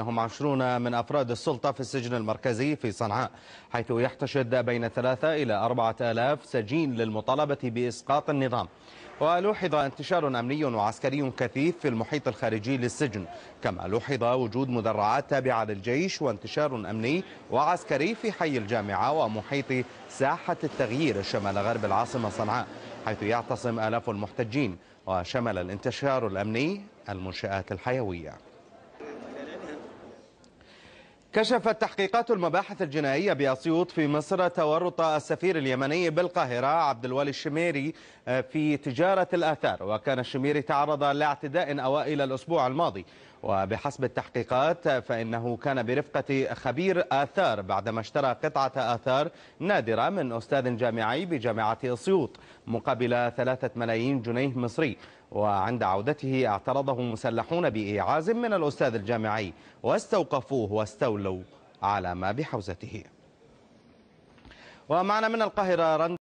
لهم عشرون من أفراد السلطة في السجن المركزي في صنعاء حيث يحتشد بين ثلاثة إلى أربعة آلاف سجين للمطالبة بإسقاط النظام ولوحظ انتشار أمني وعسكري كثيف في المحيط الخارجي للسجن كما لوحظ وجود مدرعات تابعة للجيش وانتشار أمني وعسكري في حي الجامعة ومحيط ساحة التغيير شمال غرب العاصمة صنعاء حيث يعتصم آلاف المحتجين وشمل الانتشار الأمني المنشآت الحيوية كشفت تحقيقات المباحث الجنائية بأسيوط في مصر تورط السفير اليمني بالقاهرة عبد الوالي الشميري آه، في تجارة الآثار وكان الشميري تعرض لاعتداء أوائل الأسبوع الماضي وبحسب التحقيقات فإنه كان برفقة خبير آثار بعدما اشترى قطعة آثار نادرة من أستاذ جامعي بجامعة أسيوط مقابل ثلاثة ملايين جنيه مصري وعند عودته اعترضه مسلحون بإيعاز من الأستاذ الجامعي واستوقفوه واستولوا على ما بحوزته ومعنا من القاهرة